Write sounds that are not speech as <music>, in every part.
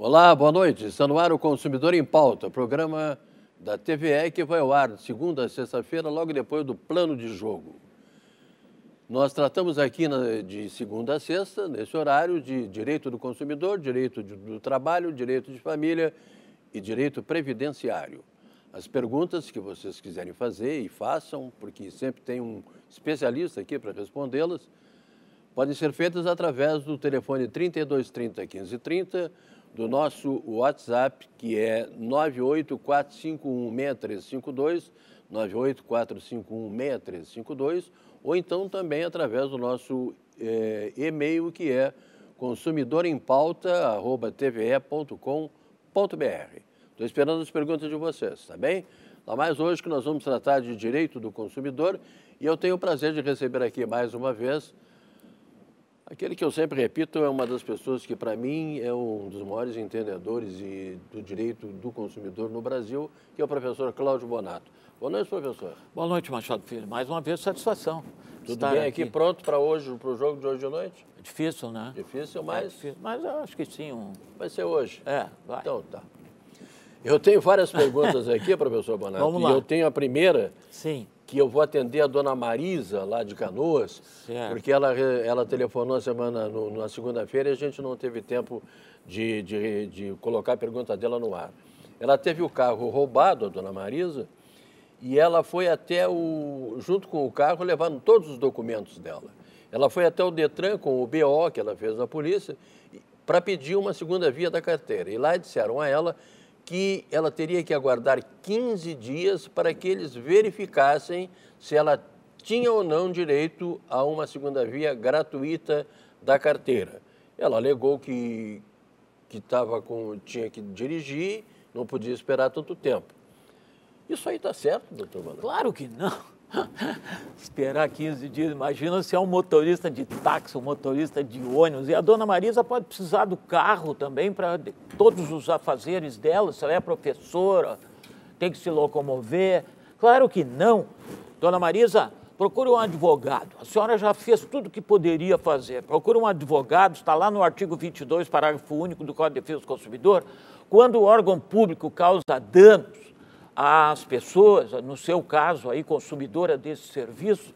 Olá, boa noite. Está no ar o Consumidor em Pauta, programa da TVE que vai ao ar de segunda a sexta-feira, logo depois do plano de jogo. Nós tratamos aqui de segunda a sexta, nesse horário, de direito do consumidor, direito do trabalho, direito de família e direito previdenciário. As perguntas que vocês quiserem fazer e façam, porque sempre tem um especialista aqui para respondê-las, podem ser feitas através do telefone 3230 1530 do nosso WhatsApp, que é 984516352, 984516352, ou então também através do nosso é, e-mail, que é consumidorempauta.tve.com.br. Estou esperando as perguntas de vocês, tá bem? Ainda então, mais hoje que nós vamos tratar de direito do consumidor e eu tenho o prazer de receber aqui mais uma vez Aquele que eu sempre repito é uma das pessoas que, para mim, é um dos maiores entendedores e do direito do consumidor no Brasil, que é o professor Cláudio Bonato. Boa noite, professor. Boa noite, Machado Filho. Mais uma vez, satisfação. Tudo bem aqui, aqui pronto para hoje, para o jogo de hoje de noite? É difícil, né? Difícil, mas. É difícil, mas eu acho que sim. Um... Vai ser hoje. É, vai. Então tá. Eu tenho várias perguntas aqui, <laughs> professor Bonato. Vamos lá. E eu tenho a primeira. Sim que eu vou atender a dona Marisa, lá de Canoas, certo. porque ela, ela telefonou a semana, no, na segunda-feira, e a gente não teve tempo de, de, de colocar a pergunta dela no ar. Ela teve o carro roubado, a dona Marisa, e ela foi até o. junto com o carro, levando todos os documentos dela. Ela foi até o Detran com o BO que ela fez na polícia para pedir uma segunda via da carteira. E lá disseram a ela que ela teria que aguardar 15 dias para que eles verificassem se ela tinha ou não direito a uma segunda via gratuita da carteira. Ela alegou que, que tava com, tinha que dirigir, não podia esperar tanto tempo. Isso aí está certo, doutor Valente? Claro que não. Esperar 15 dias, imagina se é um motorista de táxi, um motorista de ônibus. E a dona Marisa pode precisar do carro também para todos os afazeres dela, se ela é professora, tem que se locomover. Claro que não. Dona Marisa, procure um advogado. A senhora já fez tudo o que poderia fazer. Procure um advogado, está lá no artigo 22, parágrafo único do Código de Defesa do Consumidor. Quando o órgão público causa danos, as pessoas, no seu caso aí consumidora desse serviço,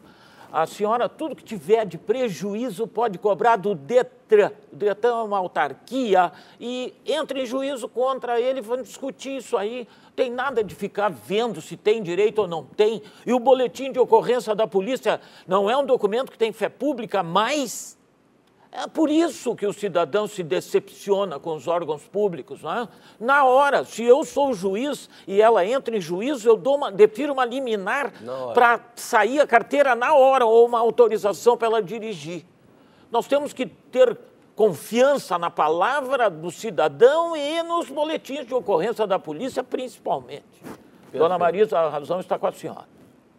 a senhora tudo que tiver de prejuízo pode cobrar do Detran. O Detran é uma autarquia e entra em juízo contra ele, vamos discutir isso aí. Tem nada de ficar vendo se tem direito ou não tem. E o boletim de ocorrência da polícia não é um documento que tem fé pública, mas é por isso que o cidadão se decepciona com os órgãos públicos. Não é? Na hora, se eu sou juiz e ela entra em juízo, eu dou uma, defiro uma liminar para sair a carteira na hora ou uma autorização para ela dirigir. Nós temos que ter confiança na palavra do cidadão e nos boletins de ocorrência da polícia, principalmente. Perfeito. Dona Marisa, a razão está com a senhora.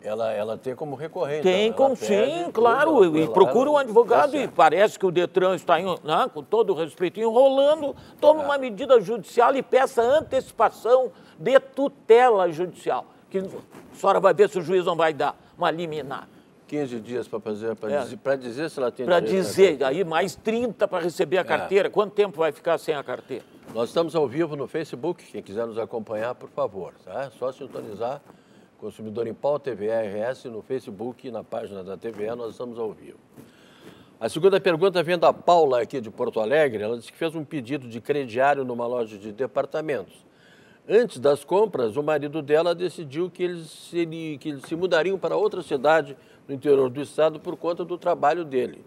Ela, ela tem como recorrer. Então. Tem então. como, sim, claro. e procura um advogado e parece que o Detran está, em, né, com todo respeito, enrolando, toma é. uma medida judicial e peça antecipação de tutela judicial. Que a senhora vai ver se o juiz não vai dar uma liminar. 15 dias para fazer, para é. dizer, dizer, se ela tem Para dizer, aí mais 30 para receber a é. carteira. É. Quanto tempo vai ficar sem a carteira? Nós estamos ao vivo no Facebook. Quem quiser nos acompanhar, por favor, tá? só sintonizar Consumidor em Pau, TVRS, no Facebook e na página da TVE, nós estamos ao vivo. A segunda pergunta vem da Paula, aqui de Porto Alegre. Ela disse que fez um pedido de crediário numa loja de departamentos. Antes das compras, o marido dela decidiu que eles, se, que eles se mudariam para outra cidade no interior do estado por conta do trabalho dele.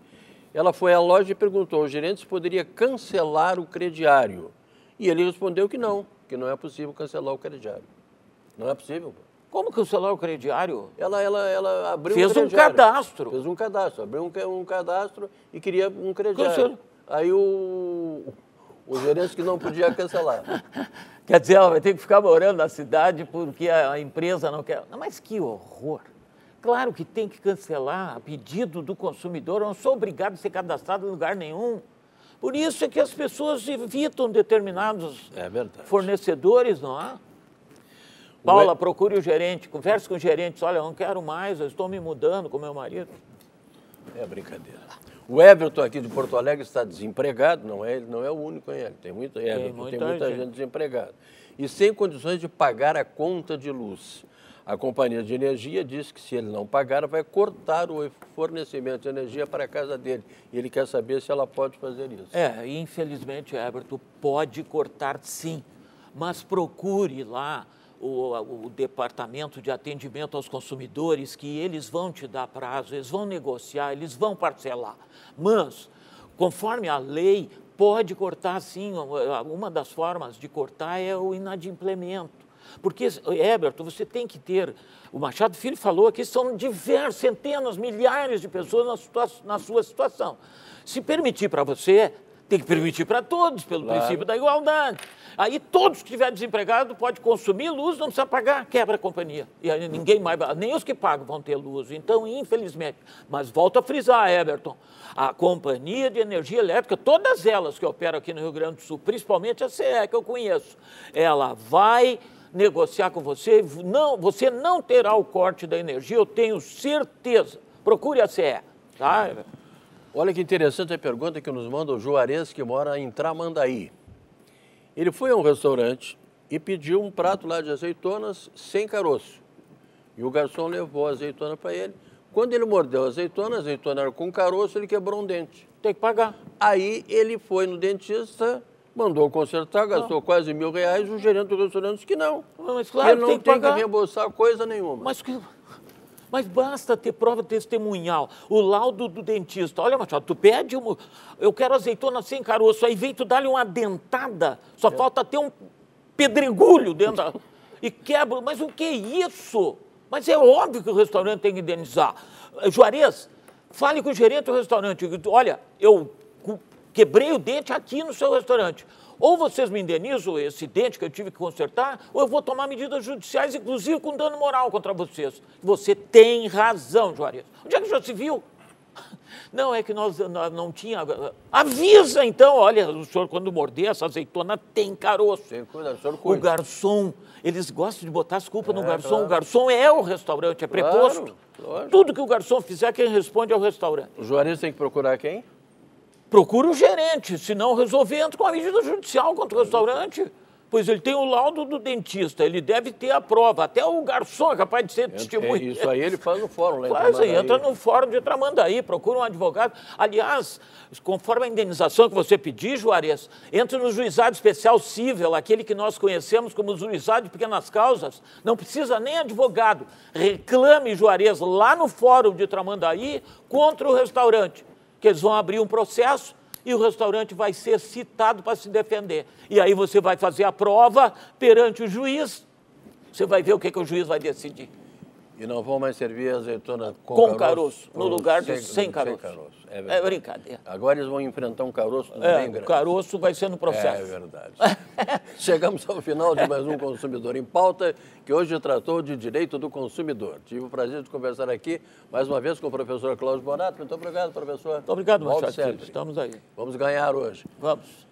Ela foi à loja e perguntou ao gerente se poderia cancelar o crediário. E ele respondeu que não, que não é possível cancelar o crediário. Não é possível. Como cancelar o crediário? Ela, ela, ela abriu Fez um Fez um cadastro. Fez um cadastro. Abriu um, um cadastro e queria um crediário. Aí o, o gerente que não podia cancelar. <laughs> Quer dizer, ela vai ter que ficar morando na cidade porque a empresa não quer. Não, mas que horror! Claro que tem que cancelar a pedido do consumidor, eu não sou obrigado a ser cadastrado em lugar nenhum. Por isso é que as pessoas evitam determinados é fornecedores, não é? Paula, procure o gerente, converse com o gerente, olha, eu não quero mais, eu estou me mudando com meu marido. É brincadeira. O Everton aqui de Porto Alegre está desempregado, não é? não é o único, hein? Tem muita, Everton, muita, tem muita gente. gente desempregada. E sem condições de pagar a conta de luz. A companhia de energia diz que se ele não pagar, vai cortar o fornecimento de energia para a casa dele. E ele quer saber se ela pode fazer isso. É, infelizmente, Everton, pode cortar sim. Mas procure lá o, o departamento de atendimento aos consumidores que eles vão te dar prazo, eles vão negociar, eles vão parcelar. Mas, conforme a lei, pode cortar sim. Uma das formas de cortar é o inadimplemento. Porque, Eberto, você tem que ter. O Machado Filho falou que são diversas, centenas, milhares de pessoas na sua, na sua situação. Se permitir para você, tem que permitir para todos, pelo claro. princípio da igualdade. Aí todos que estiver desempregados podem consumir luz, não precisa pagar, quebra a companhia. E aí ninguém mais, nem os que pagam vão ter luz. Então, infelizmente. Mas volto a frisar, Everton, a companhia de energia elétrica, todas elas que operam aqui no Rio Grande do Sul, principalmente a CE, que eu conheço, ela vai negociar com você, não, você não terá o corte da energia, eu tenho certeza. Procure a CE, tá? Olha que interessante a pergunta que nos manda o Juarez, que mora em Tramandaí. Ele foi a um restaurante e pediu um prato lá de azeitonas sem caroço. E o garçom levou a azeitona para ele. Quando ele mordeu a azeitona, a azeitona era com caroço, ele quebrou um dente. Tem que pagar. Aí ele foi no dentista, mandou consertar, gastou ah. quase mil reais, o gerente do restaurante disse que não. Ah, mas claro, ele não tem que, tem que reembolsar coisa nenhuma. Mas que... Mas basta ter prova testemunhal, o laudo do dentista. Olha, Machado, tu pede, um, eu quero azeitona sem caroço, aí vem tu dá-lhe uma dentada, só é. falta ter um pedregulho dentro da... e quebra. Mas o que é isso? Mas é óbvio que o restaurante tem que indenizar. Eh, Juarez, fale com o gerente do restaurante. Olha, eu quebrei o dente aqui no seu restaurante. Ou vocês me indenizam esse dente que eu tive que consertar, ou eu vou tomar medidas judiciais, inclusive com dano moral contra vocês. Você tem razão, Juarez. Onde é que já se viu? Não, é que nós, nós não tinha. Avisa então, olha, o senhor quando morder essa azeitona tem caroço. Cuida, o, senhor cuida. o garçom, eles gostam de botar as culpas é, no garçom. Claro. O garçom é o restaurante, é claro, preposto. Claro. Tudo que o garçom fizer, quem responde é o restaurante. O Juarez tem que procurar quem? Procure o gerente, se não resolver, entra com a medida judicial contra o restaurante. Pois ele tem o laudo do dentista, ele deve ter a prova. Até o garçom é capaz de ser é testemunha. É, isso aí ele faz no fórum lá né? Faz, aí, entra no fórum de Tramandaí, procura um advogado. Aliás, conforme a indenização que você pedir, Juarez, entra no juizado especial civil, aquele que nós conhecemos como juizado de pequenas causas. Não precisa nem advogado. Reclame, Juarez, lá no fórum de Tramandaí contra o restaurante que eles vão abrir um processo e o restaurante vai ser citado para se defender. E aí você vai fazer a prova perante o juiz, você vai ver o que, que o juiz vai decidir. E não vão mais servir azeitona com, com caroço, caroço no lugar de sem, sem caroço. Sem caroço. É, é, brincadeira. Agora eles vão enfrentar um caroço é, bem grande. O caroço vai ser no processo. É, é verdade. <laughs> Chegamos ao final de mais um Consumidor em Pauta, que hoje tratou de direito do consumidor. Tive o prazer de conversar aqui mais uma vez com o professor Cláudio Bonato. Muito obrigado, professor. Muito obrigado, Marcelo. Estamos aí. Vamos ganhar hoje. Vamos.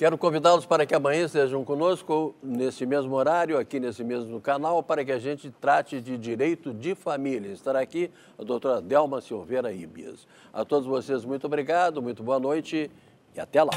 Quero convidá-los para que amanhã estejam conosco, nesse mesmo horário, aqui nesse mesmo canal, para que a gente trate de direito de família. Estará aqui a doutora Delma Silveira Ibias. A todos vocês, muito obrigado, muito boa noite e até lá.